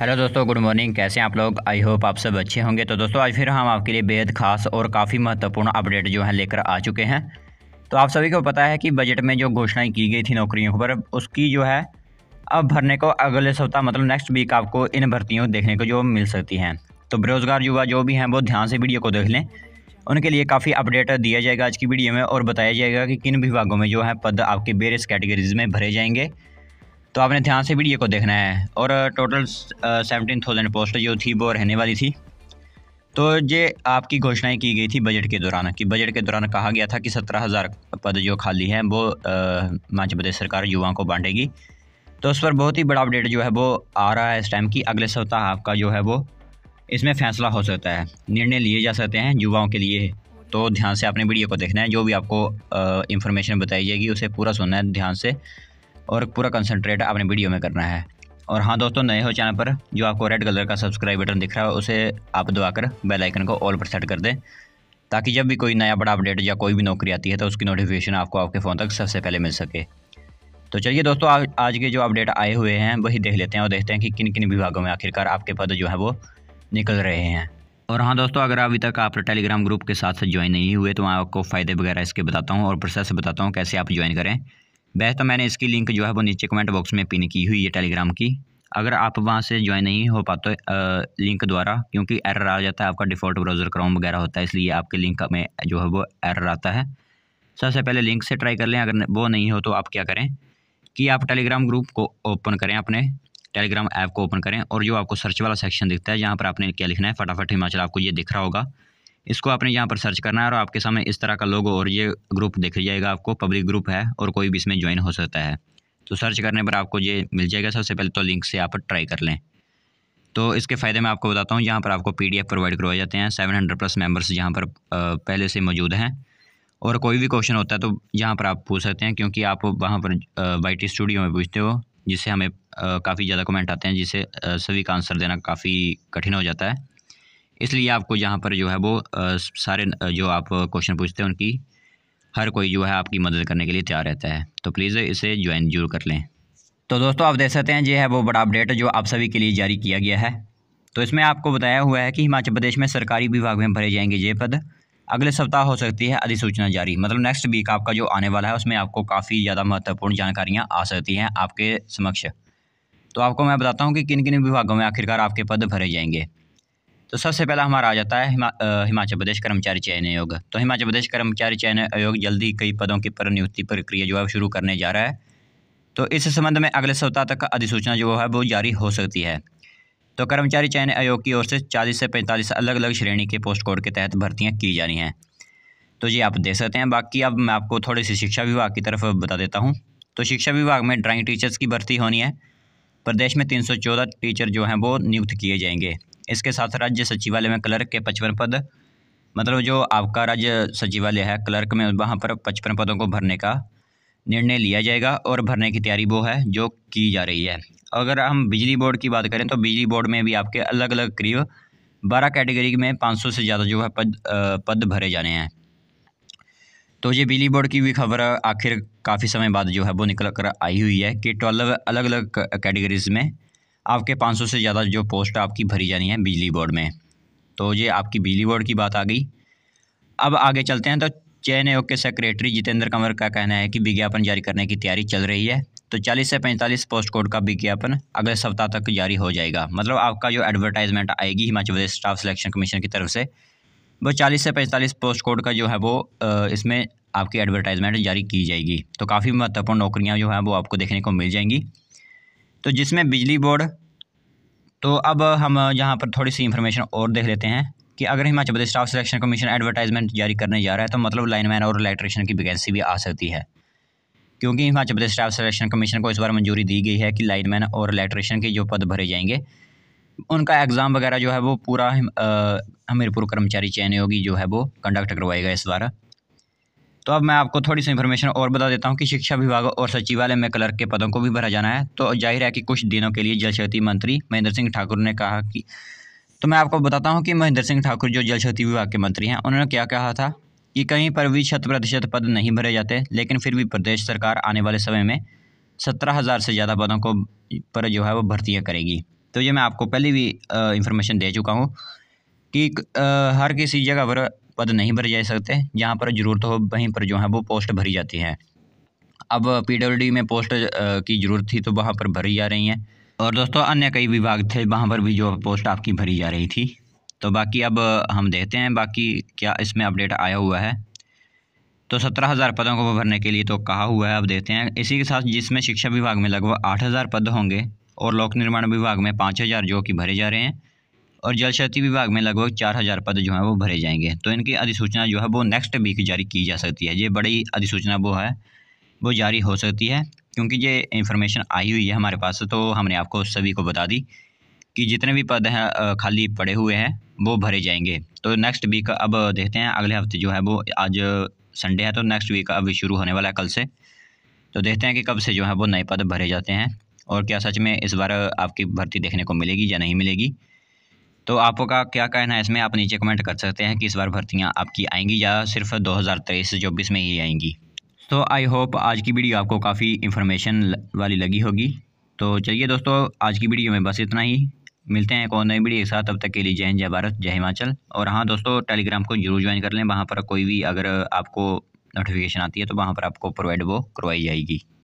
hello दोस्तों good morning कैसे हैं आप लोग आई होप आप सब अच्छे होंगे तो दोस्तों आज फिर हम आपके लिए बेहद खास और काफ़ी महत्वपूर्ण अपडेट जो है लेकर आ चुके हैं तो आप सभी को पता है कि बजट में जो घोषणाएं की गई थी नौकरियों पर उसकी जो है अब भरने को अगले सप्ताह मतलब नेक्स्ट वीक आपको इन भर्तियों देखने को जो मिल सकती हैं तो बेरोज़गार युवा जो भी हैं वो ध्यान से वीडियो को देख लें उनके लिए काफ़ी अपडेट दिया जाएगा आज की वीडियो में और बताया जाएगा कि किन विभागों में जो है पद आपके वेरियस कैटेगरीज में भरे जाएंगे तो आपने ध्यान से वीडियो को देखना है और टोटल सेवनटीन थाउजेंड पोस्ट जो थी वो रहने वाली थी तो ये आपकी घोषणाएं की गई थी बजट के दौरान कि बजट के दौरान कहा गया था कि सत्रह हज़ार पद जो खाली हैं वो मध्य प्रदेश सरकार युवाओं को बांटेगी तो उस पर बहुत ही बड़ा अपडेट जो है वो आ रहा है इस टाइम की अगले सप्ताह आपका जो है वो इसमें फैसला हो सकता है निर्णय लिए जा सकते हैं युवाओं के लिए तो ध्यान से आपने वीडियो को देखना है जो भी आपको इन्फॉर्मेशन बताई जाएगी उसे पूरा सुनना है ध्यान से और पूरा कंसनट्रेट आपने वीडियो में करना है और हाँ दोस्तों नए हो चैनल पर जो आपको रेड कलर का सब्सक्राइब बटन दिख रहा है उसे आप दबाकर बेल आइकन को ऑल पर सेट कर दें ताकि जब भी कोई नया बड़ा अपडेट या कोई भी नौकरी आती है तो उसकी नोटिफिकेशन आपको आपके फ़ोन तक सबसे पहले मिल सके तो चलिए दोस्तों आज आज के जो अपडेट आए हुए हैं वही देख लेते हैं और देखते हैं कि किन किन विभागों में आखिरकार आपके पद जो है वो निकल रहे हैं और हाँ दोस्तों अगर अभी तक आप टेलीग्राम ग्रुप के साथ ज्वाइन नहीं हुए तो मैं आपको फ़ायदे वगैरह इसके बताता हूँ और प्रोसेस बताता हूँ कैसे आप ज्वाइन करें वैसे तो मैंने इसकी लिंक जो है वो नीचे कमेंट बॉक्स में पिन की हुई है टेलीग्राम की अगर आप वहाँ से ज्वाइन नहीं हो पाते लिंक द्वारा क्योंकि एरर आ जाता है आपका डिफ़ॉल्ट ब्राउज़र क्रोम वगैरह होता है इसलिए आपके लिंक में जो है वो एरर आता है सबसे पहले लिंक से ट्राई कर लें अगर वो नहीं हो तो आप क्या करें कि आप टेलीग्राम ग्रुप को ओपन करें अपने टेलीग्राम ऐप को ओपन करें और जो आपको सर्च वाला सेक्शन दिखता है जहाँ पर आपने क्या लिखना है फटाफट हिमाचल आपको ये दिख रहा होगा इसको आपने यहाँ पर सर्च करना है और आपके सामने इस तरह का लोगो और ये ग्रुप दिख जाएगा आपको पब्लिक ग्रुप है और कोई भी इसमें ज्वाइन हो सकता है तो सर्च करने पर आपको ये मिल जाएगा सबसे पहले तो लिंक से आप ट्राई कर लें तो इसके फ़ायदे मैं आपको बताता हूँ यहाँ पर आपको पी प्रोवाइड करवाए जाते हैं सेवन हंड्रेड प्लस मेम्बर्स यहाँ पर पहले से मौजूद हैं और कोई भी क्वेश्चन होता है तो यहाँ पर आप पूछ सकते हैं क्योंकि आप वहाँ पर वाई स्टूडियो में पूछते हो जिससे हमें काफ़ी ज़्यादा कमेंट आते हैं जिससे सभी का आंसर देना काफ़ी कठिन हो जाता है इसलिए आपको यहाँ पर जो है वो सारे जो आप क्वेश्चन पूछते हैं उनकी हर कोई जो है आपकी मदद करने के लिए तैयार रहता है तो प्लीज़ इसे ज्वाइन जरूर कर लें तो दोस्तों आप देख सकते हैं ये है वो बड़ा अपडेट जो आप सभी के लिए जारी किया गया है तो इसमें आपको बताया हुआ है कि हिमाचल प्रदेश में सरकारी विभाग में भरे जाएंगे ये पद अगले सप्ताह हो सकती है अधिसूचना जारी मतलब नेक्स्ट वीक आपका जो आने वाला है उसमें आपको काफ़ी ज़्यादा महत्वपूर्ण जानकारियाँ आ सकती हैं आपके समक्ष तो आपको मैं बताता हूँ कि किन किन विभागों में आखिरकार आपके पद भरे जाएंगे तो सबसे पहला हमारा आ जाता है हिमा, हिमाचल प्रदेश कर्मचारी चयन आयोग तो हिमाचल प्रदेश कर्मचारी चयन आयोग जल्दी कई पदों की पर नियुक्ति प्रक्रिया जो है शुरू करने जा रहा है तो इस संबंध में अगले सप्ताह तक अधिसूचना जो है वो जारी हो सकती है तो कर्मचारी चयन आयोग की ओर से चालीस से पैंतालीस अलग अलग श्रेणी के पोस्ट कोड के तहत भर्तियाँ की जानी हैं तो ये आप देख सकते हैं बाकी अब मैं आपको थोड़ी सी शिक्षा विभाग की तरफ बता देता हूँ तो शिक्षा विभाग में ड्राइंग टीचर्स की भर्ती होनी है प्रदेश में 314 टीचर जो हैं वो नियुक्त किए जाएंगे इसके साथ राज्य सचिवालय में क्लर्क के पचपन पद मतलब जो आपका राज्य सचिवालय है क्लर्क में वहाँ पर पचपन पदों को भरने का निर्णय लिया जाएगा और भरने की तैयारी वो है जो की जा रही है अगर हम बिजली बोर्ड की बात करें तो बिजली बोर्ड में भी आपके अलग अलग करीब बारह कैटेगरी में पाँच सौ से ज़्यादा जो है पद पद भरे जाने हैं तो ये बिजली बोर्ड की भी खबर आखिर काफ़ी समय बाद जो है वो निकल कर आई हुई है कि ट्वेल्व अलग अलग कैटेगरीज में आपके 500 से ज़्यादा जो पोस्ट आपकी भरी जानी है बिजली बोर्ड में तो ये आपकी बिजली बोर्ड की बात आ गई अब आगे चलते हैं तो चयन आयोग के सेक्रेटरी जितेंद्र कंवर का कहना है कि विज्ञापन जारी करने की तैयारी चल रही है तो 40 से 45 पोस्ट कोड का विज्ञापन अगले सप्ताह तक जारी हो जाएगा मतलब आपका जो एडवर्टाइजमेंट आएगी Himachal Pradesh staff selection commission की तरफ से वो 40 से 45 पोस्ट कोड का जो है वो इसमें आपकी एडवर्टाइजमेंट जारी की जाएगी तो काफ़ी महत्वपूर्ण नौकरियाँ जो हैं वो आपको देखने को मिल जाएंगी तो जिसमें बिजली बोर्ड तो अब हम यहाँ पर थोड़ी सी इन्फॉर्मेशन और देख लेते हैं कि अगर Himachal Pradesh staff selection commission advertisement जारी करने जा रहा है तो मतलब लाइनमैन और इलेक्ट्रिशियन की वैकेंसी भी आ सकती है क्योंकि Himachal Pradesh staff selection commission को इस बार मंजूरी दी गई है कि लाइनमैन और इलेक्ट्रिशियन के जो पद भरे जाएंगे उनका एग्ज़ाम वगैरह जो है वो पूरा हमीरपुर कर्मचारी चयन योगी जो है वो कंडक्ट करवाएगा इस बार तो अब मैं आपको थोड़ी सी इन्फॉर्मेशन और बता देता हूँ कि शिक्षा विभाग और सचिवालय में क्लर्क के पदों को भी भरा जाना है तो जाहिर है कि कुछ दिनों के लिए जल शक्ति मंत्री महेंद्र सिंह ठाकुर ने कहा कि तो मैं आपको बताता हूँ कि महेंद्र सिंह ठाकुर जो जल शक्ति विभाग के मंत्री हैं उन्होंने क्या कहा था कि कहीं पर भी शत प्रतिशत पद नहीं भरे जाते लेकिन फिर भी प्रदेश सरकार आने वाले समय में सत्रह हज़ार से ज़्यादा पदों को पर जो है वो भर्तियाँ करेगी तो ये मैं आपको पहले भी इन्फॉर्मेशन दे चुका हूँ कि आ, हर किसी जगह पर पद नहीं भरे जा सकते जहाँ पर ज़रूरत हो वहीं पर जो है वो पोस्ट भरी जाती है अब पी में पोस्ट की ज़रूरत थी तो वहाँ पर भरी जा रही हैं और दोस्तों अन्य कई विभाग थे वहाँ पर भी जो पोस्ट आपकी भरी जा रही थी तो बाकी अब हम देखते हैं बाकी क्या इसमें अपडेट आया हुआ है तो सत्रह हज़ार पदों को भरने के लिए तो कहा हुआ है अब देखते हैं इसी के साथ जिसमें शिक्षा विभाग में लगभग आठ हज़ार पद होंगे और लोक निर्माण विभाग में पाँच हज़ार जो कि भरे जा रहे हैं और जल शक्ति विभाग में लगभग चार हज़ार पद जो है वो भरे जाएंगे तो इनकी अधिसूचना जो है वो नेक्स्ट वीक जारी की जा सकती है ये बड़ी अधिसूचना वो है वो जारी हो सकती है क्योंकि ये इन्फॉर्मेशन आई हुई है हमारे पास तो हमने आपको सभी को बता दी कि जितने भी पद हैं खाली पड़े हुए हैं वो भरे जाएंगे तो नेक्स्ट वीक अब देखते हैं अगले हफ्ते जो है वो आज संडे है तो नेक्स्ट वीक अब शुरू होने वाला है कल से तो देखते हैं कि कब से जो है वो नए पद भरे जाते हैं और क्या सच में इस बार आपकी भर्ती देखने को मिलेगी या नहीं मिलेगी तो आपका क्या कहना है इसमें आप नीचे कमेंट कर सकते हैं कि इस बार भर्तियाँ आपकी आएंगी या सिर्फ दो हज़ार तेईस चौबीस में ही आएंगी तो आई होप आज की वीडियो आपको काफ़ी इन्फॉर्मेशन वाली लगी होगी तो चलिए दोस्तों आज की वीडियो में बस इतना ही मिलते हैं एक और नई वीडियो के साथ तब तक के लिए जय हिंद जय भारत जय हिमाचल और हाँ दोस्तों टेलीग्राम को जरूर ज्वाइन कर लें वहाँ पर कोई भी अगर आपको नोटिफिकेशन आती है तो वहाँ पर आपको प्रोवाइड वो करवाई जाएगी